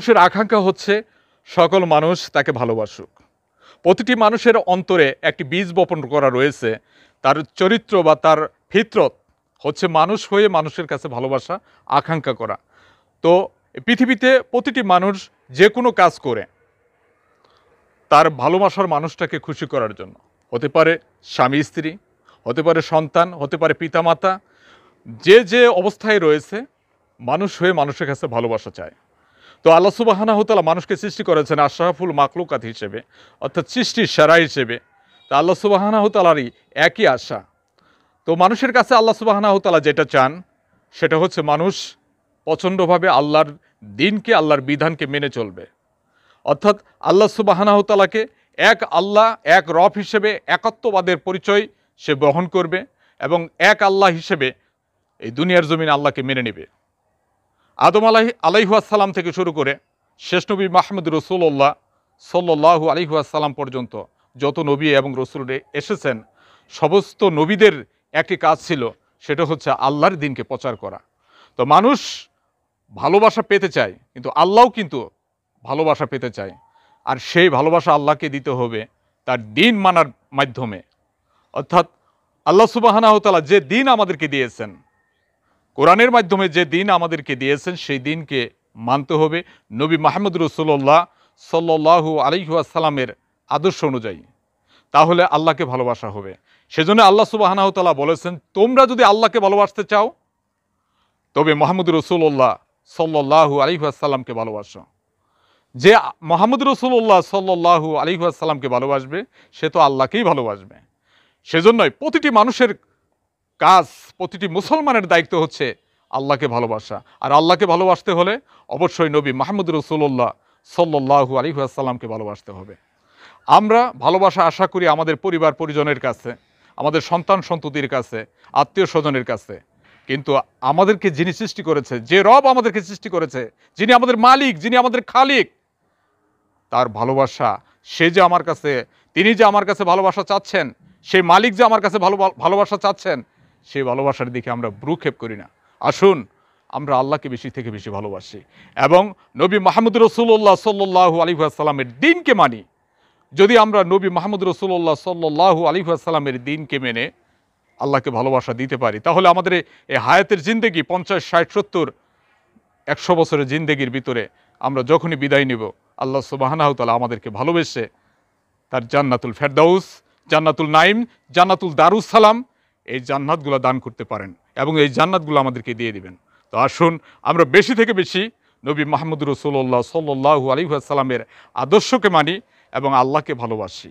মানুষের আকাঙ্ক্ষা হচ্ছে সকল মানুষ তাকে ভালোবাসুক প্রতিটি মানুষের অন্তরে একটি বীজ বপন করা রয়েছে তার চরিত্র বা তার ফিতরত হচ্ছে মানুষ হয়ে মানুষের কাছে ভালোবাসা আকাঙ্ক্ষা করা তো পৃথিবীতে প্রতিটি মানুষ যে কোনো কাজ করে তার ভালোবাসার মানুষটাকে খুশি করার জন্য হতে পারে স্বামী স্ত্রী হতে পারে সন্তান হতে পারে পিতামাতা যে যে অবস্থায় রয়েছে মানুষ হয়ে মানুষের কাছে ভালোবাসা চায় তো আল্লাহ সুবাহানা হতলা মানুষকে সৃষ্টি করেছেন আশরাফুল মাকলুকাত হিসেবে অর্থাৎ সৃষ্টির সেরা হিসেবে তা আল্লাহ সুবাহানা হতালারই একই আশা তো মানুষের কাছে আল্লাহ সুবাহানা হতলা যেটা চান সেটা হচ্ছে মানুষ প্রচণ্ডভাবে আল্লাহর দিনকে আল্লাহর বিধানকে মেনে চলবে অর্থাৎ আল্লাহ সুবাহানাহতালাকে এক আল্লাহ এক রফ হিসেবে একত্ববাদের পরিচয় সে বহন করবে এবং এক আল্লাহ হিসেবে এই দুনিয়ার জমিন আল্লাহকে মেনে নেবে আদম আলাই আলাইহুয়াসাল্লাম থেকে শুরু করে শেষ নবী মাহমুদ রসুল্লাহ সল্লাহু আলিহাসাল্লাম পর্যন্ত যত নবী এবং রসুল এসেছেন সমস্ত নবীদের একটি কাজ ছিল সেটা হচ্ছে আল্লাহর দিনকে প্রচার করা তো মানুষ ভালোবাসা পেতে চায় কিন্তু আল্লাহও কিন্তু ভালোবাসা পেতে চায় আর সেই ভালোবাসা আল্লাহকে দিতে হবে তার দিন মানার মাধ্যমে অর্থাৎ আল্লাহ সুবাহানাহতালা যে দিন আমাদেরকে দিয়েছেন কোরআনের মাধ্যমে যে দিন আমাদেরকে দিয়েছেন সেই দিনকে মানতে হবে নবী মাহমুদ রসুল্লাহ সাল্লাহ আলিহাসাল্লামের আদর্শ অনুযায়ী তাহলে আল্লাহকে ভালোবাসা হবে সেজন্য আল্লাহ সুবাহানাহতালা বলেছেন তোমরা যদি আল্লাহকে ভালোবাসতে চাও তবে মোহাম্মদ রসুল্লাহ সাল্লু আলিহাসাল্লামকে ভালোবাসো যে মোহাম্মদ রসুল্লাহ সাল্লু আলিহাসাল্লামকে ভালোবাসবে সে তো আল্লাহকেই ভালোবাসবে সেজন্যই প্রতিটি মানুষের কাজ প্রতিটি মুসলমানের দায়িত্ব হচ্ছে আল্লাহকে ভালোবাসা আর আল্লাহকে ভালোবাসতে হলে অবশ্যই নবী মাহমুদ রসুল্লাহ সাল্লু আলী আসসালামকে ভালোবাসতে হবে আমরা ভালোবাসা আশা করি আমাদের পরিবার পরিজনের কাছে আমাদের সন্তান সন্ততির কাছে আত্মীয় স্বজনের কাছে কিন্তু আমাদেরকে যিনি সৃষ্টি করেছে যে রব আমাদেরকে সৃষ্টি করেছে যিনি আমাদের মালিক যিনি আমাদের খালিক তার ভালোবাসা সে যে আমার কাছে তিনি যে আমার কাছে ভালোবাসা চাচ্ছেন সেই মালিক যে আমার কাছে ভালো ভালোবাসা চাচ্ছেন সেই ভালোবাসার দিকে আমরা ভ্রুক্ষেপ করি না আসুন আমরা আল্লাহকে বেশি থেকে বেশি ভালোবাসি এবং নবী মাহমুদ রসুল্লাহ সাল্লু আলিহাসাল্লামের দিনকে মানি যদি আমরা নবী মাহমুদ রসুল্লাহ সাল্লু আলিহাসাল্লামের দিনকে মেনে আল্লাহকে ভালোবাসা দিতে পারি তাহলে আমাদের এই হায়াতের জিন্দেগি পঞ্চাশ ষাট সত্তর একশো বছরের জিন্দেগির ভিতরে আমরা যখনই বিদায় নেব আল্লাহ তালা আমাদেরকে ভালোবেসে তার জান্নাতুল ফেরদাউস জান্নাতুল নাইম জান্নাতুল দারুস সালাম এই জান্নাতগুলো দান করতে পারেন এবং এই জান্নাতগুলো আমাদেরকে দিয়ে দিবেন তো আসুন আমরা বেশি থেকে বেশি নবী মাহমুদ রসোল্লা সাল্লু আলিহাসাল্লামের আদর্শকে মানি এবং আল্লাহকে ভালোবাসি